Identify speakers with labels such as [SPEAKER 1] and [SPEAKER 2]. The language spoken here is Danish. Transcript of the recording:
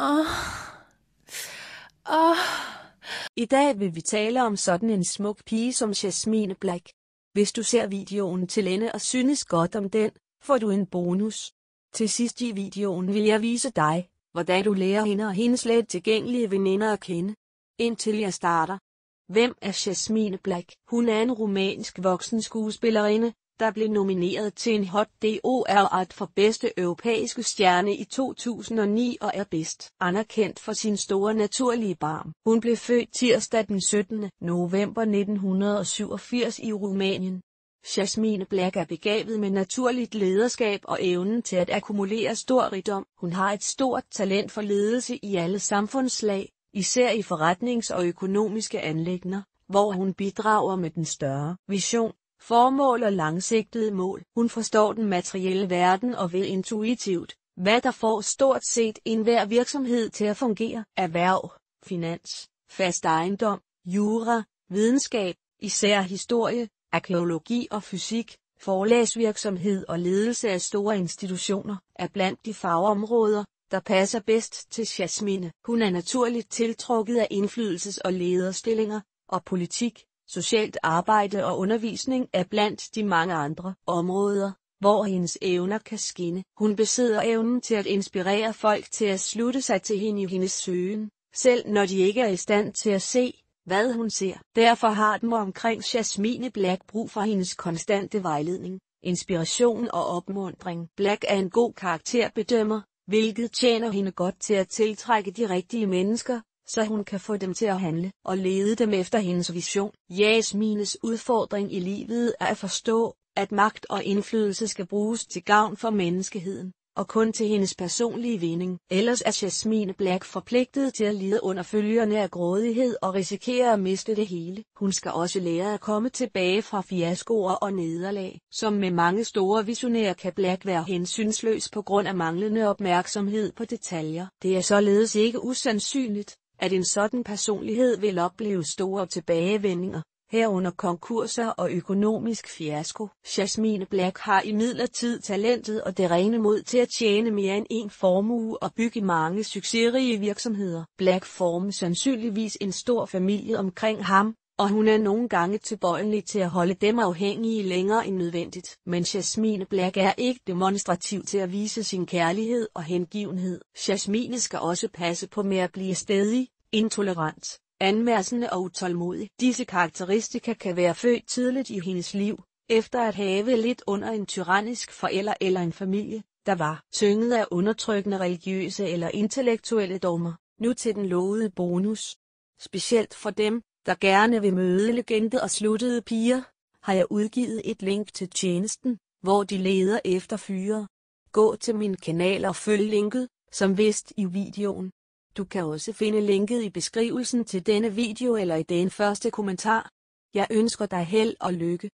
[SPEAKER 1] Åh. Åh. I dag vil vi tale om sådan en smuk pige som Jasmine Black. Hvis du ser videoen til ende og synes godt om den, får du en bonus. Til sidst i videoen vil jeg vise dig, hvordan du lærer hende og hendes let tilgængelige veninder at kende. Indtil jeg starter. Hvem er Jasmine Black? Hun er en romansk voksen skuespillerinde, der blev nomineret til en Hot DOR Art for bedste europæiske stjerne i 2009 og er bedst anerkendt for sin store naturlige barm. Hun blev født tirsdag den 17. november 1987 i Rumænien. Jasmine Black er begavet med naturligt lederskab og evnen til at akkumulere stor rigdom. Hun har et stort talent for ledelse i alle samfundslag, især i forretnings- og økonomiske anlægner, hvor hun bidrager med den større vision Formål og langsigtede mål. Hun forstår den materielle verden og ved intuitivt, hvad der får stort set enhver virksomhed til at fungere. Erhverv, finans, fast ejendom, jura, videnskab, især historie, arkeologi og fysik, forlagsvirksomhed og ledelse af store institutioner, er blandt de fagområder, der passer bedst til Jasmine. Hun er naturligt tiltrukket af indflydelses- og lederstillinger, og politik, Socialt arbejde og undervisning er blandt de mange andre områder, hvor hendes evner kan skinne. Hun besidder evnen til at inspirere folk til at slutte sig til hende i hendes søgen, selv når de ikke er i stand til at se, hvad hun ser. Derfor har dem omkring Jasmine Black brug for hendes konstante vejledning, inspiration og opmundring. Black er en god karakterbedømmer, hvilket tjener hende godt til at tiltrække de rigtige mennesker, så hun kan få dem til at handle og lede dem efter hendes vision. Jasmines udfordring i livet er at forstå, at magt og indflydelse skal bruges til gavn for menneskeheden, og kun til hendes personlige vinding. Ellers er Jasmine Black forpligtet til at lide under følgerne af grådighed og risikere at miste det hele. Hun skal også lære at komme tilbage fra fiaskoer og nederlag. Som med mange store visionærer kan Black være hensynsløs på grund af manglende opmærksomhed på detaljer. Det er således ikke usandsynligt, at en sådan personlighed vil opleve store tilbagevendinger, herunder konkurser og økonomisk fiasko. Jasmine Black har imidlertid talentet og det rene mod til at tjene mere end en formue og bygge mange succesrige virksomheder. Black former sandsynligvis en stor familie omkring ham, og hun er nogle gange tilbøjelig til at holde dem afhængige længere end nødvendigt. Men Jasmine Black er ikke demonstrativ til at vise sin kærlighed og hengivenhed. Jasmine skal også passe på med at blive stedig, intolerant, anmærsende og utålmodig. Disse karakteristika kan være født tidligt i hendes liv, efter at have lidt under en tyrannisk forælder eller en familie, der var tynget af undertrykkende religiøse eller intellektuelle dogmer. Nu til den lovede bonus. Specielt for dem, der gerne vil møde legende og sluttede piger, har jeg udgivet et link til tjenesten, hvor de leder efter fyre. Gå til min kanal og følg linket, som vist i videoen. Du kan også finde linket i beskrivelsen til denne video eller i den første kommentar. Jeg ønsker dig held og lykke.